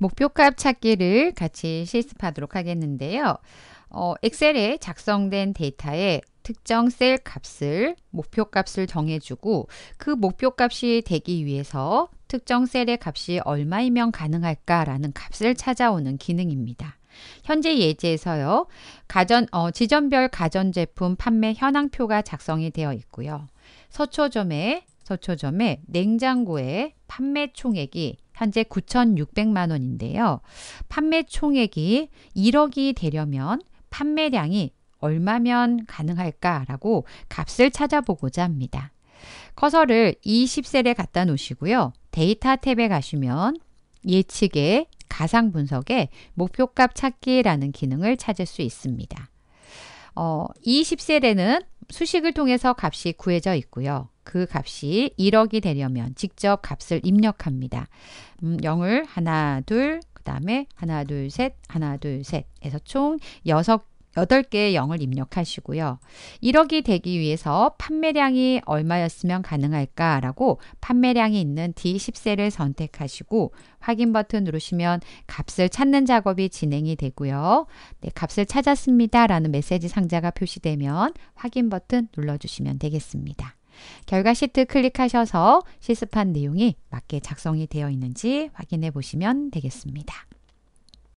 목표값 찾기를 같이 실습하도록 하겠는데요. 어, 엑셀에 작성된 데이터에 특정 셀 값을 목표값을 정해주고 그 목표값이 되기 위해서 특정 셀의 값이 얼마이면 가능할까라는 값을 찾아오는 기능입니다. 현재 예제에서요. 가전 어, 지점별 가전제품 판매 현황표가 작성이 되어 있고요. 서초점에 서초점에 냉장고에 판매 총액이 현재 9,600만 원인데요. 판매 총액이 1억이 되려면 판매량이 얼마면 가능할까라고 값을 찾아보고자 합니다. 커서를 20셀에 갖다 놓으시고요. 데이터 탭에 가시면 예측의 가상 분석에 목표값 찾기라는 기능을 찾을 수 있습니다. 어, 20셀에는 수식을 통해서 값이 구해져 있고요. 그 값이 1억이 되려면 직접 값을 입력합니다. 음, 0을 하나, 둘, 그 다음에 하나, 둘, 셋, 하나, 둘, 셋 해서 총6여 개의 0을 입력하시고요. 1억이 되기 위해서 판매량이 얼마였으면 가능할까라고 판매량이 있는 d 1 0세를 선택하시고 확인 버튼 누르시면 값을 찾는 작업이 진행이 되고요. 네, 값을 찾았습니다 라는 메시지 상자가 표시되면 확인 버튼 눌러주시면 되겠습니다. 결과 시트 클릭하셔서 실습한 내용이 맞게 작성이 되어 있는지 확인해 보시면 되겠습니다.